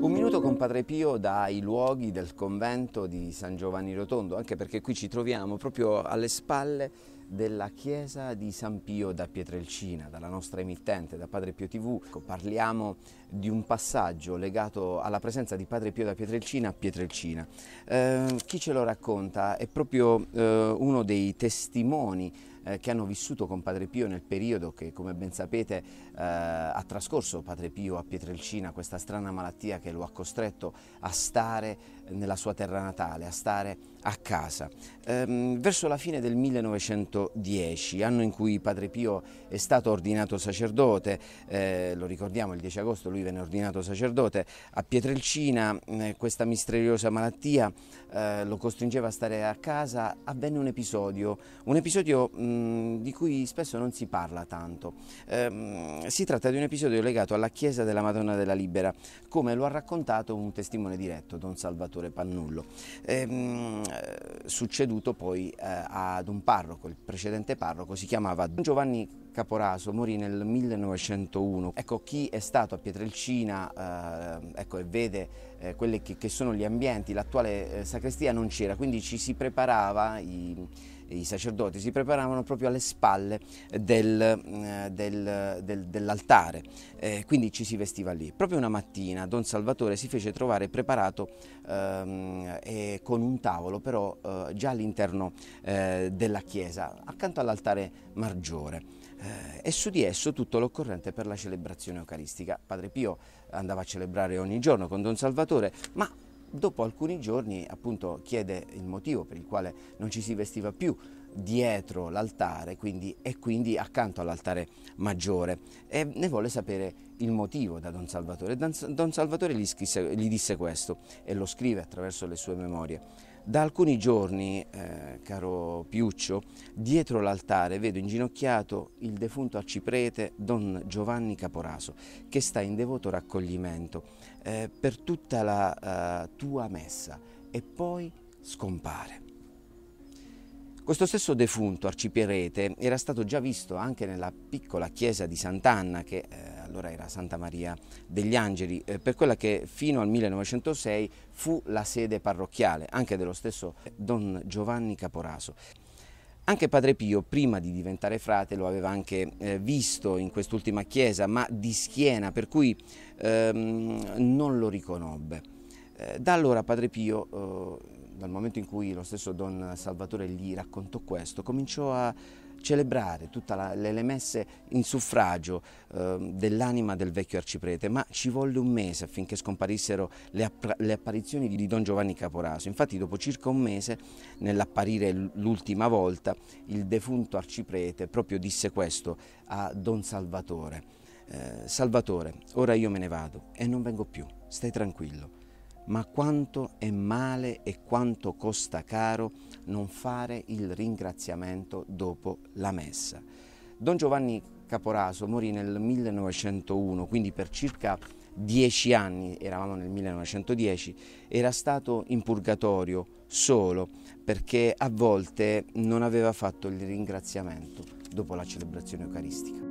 Un minuto con Padre Pio dai luoghi del convento di San Giovanni Rotondo, anche perché qui ci troviamo proprio alle spalle della chiesa di San Pio da Pietrelcina, dalla nostra emittente, da Padre Pio TV. Ecco, parliamo di un passaggio legato alla presenza di Padre Pio da Pietrelcina a Pietrelcina. Eh, chi ce lo racconta è proprio eh, uno dei testimoni eh, che hanno vissuto con Padre Pio nel periodo che, come ben sapete, eh, ha trascorso Padre Pio a Pietrelcina, questa strana malattia che lo ha costretto a stare nella sua terra natale, a stare a casa. Eh, verso la fine del 1900 1910, anno in cui Padre Pio è stato ordinato sacerdote, eh, lo ricordiamo il 10 agosto lui venne ordinato sacerdote, a Pietrelcina eh, questa misteriosa malattia eh, lo costringeva a stare a casa, avvenne un episodio, un episodio mh, di cui spesso non si parla tanto, ehm, si tratta di un episodio legato alla chiesa della Madonna della Libera, come lo ha raccontato un testimone diretto, Don Salvatore Pannullo, ehm, eh, succeduto poi eh, ad un parroco, il precedente parroco si chiamava Don Giovanni Caporaso morì nel 1901. Ecco, chi è stato a Pietrelcina eh, ecco, e vede eh, quelli che, che, sono gli ambienti, l'attuale eh, sacrestia non c'era, quindi ci si preparava, i, i, sacerdoti si preparavano proprio alle spalle del, mm, del, del, dell'altare, eh, quindi ci si vestiva lì. Proprio una mattina Don Salvatore si fece trovare preparato ehm, con un tavolo però eh, già all'interno eh, della chiesa, accanto all'altare maggiore. Eh, e su di esso tutto l'occorrente per la celebrazione eucaristica. Padre Pio andava a celebrare ogni giorno con Don Salvatore, ma dopo alcuni giorni appunto chiede il motivo per il quale non ci si vestiva più dietro l'altare e quindi accanto all'altare maggiore e ne volle sapere il motivo da Don Salvatore. Don Salvatore gli, scrisse, gli disse questo e lo scrive attraverso le sue memorie. Da alcuni giorni, eh, caro Piuccio, dietro l'altare vedo inginocchiato il defunto arciprete Don Giovanni Caporaso, che sta in devoto raccoglimento eh, per tutta la eh, tua messa e poi scompare. Questo stesso defunto arcipierete era stato già visto anche nella piccola chiesa di Sant'Anna, che eh, allora era Santa Maria degli Angeli, eh, per quella che fino al 1906 fu la sede parrocchiale, anche dello stesso Don Giovanni Caporaso. Anche Padre Pio, prima di diventare frate, lo aveva anche eh, visto in quest'ultima chiesa, ma di schiena, per cui ehm, non lo riconobbe. Eh, da allora Padre Pio, eh, dal momento in cui lo stesso Don Salvatore gli raccontò questo, cominciò a celebrare tutte le messe in suffragio eh, dell'anima del vecchio arciprete, ma ci volle un mese affinché scomparissero le, le apparizioni di Don Giovanni Caporaso. Infatti dopo circa un mese, nell'apparire l'ultima volta, il defunto arciprete proprio disse questo a Don Salvatore. Eh, Salvatore, ora io me ne vado e non vengo più, stai tranquillo ma quanto è male e quanto costa caro non fare il ringraziamento dopo la messa. Don Giovanni Caporaso morì nel 1901, quindi per circa dieci anni, eravamo nel 1910, era stato in purgatorio solo perché a volte non aveva fatto il ringraziamento dopo la celebrazione eucaristica.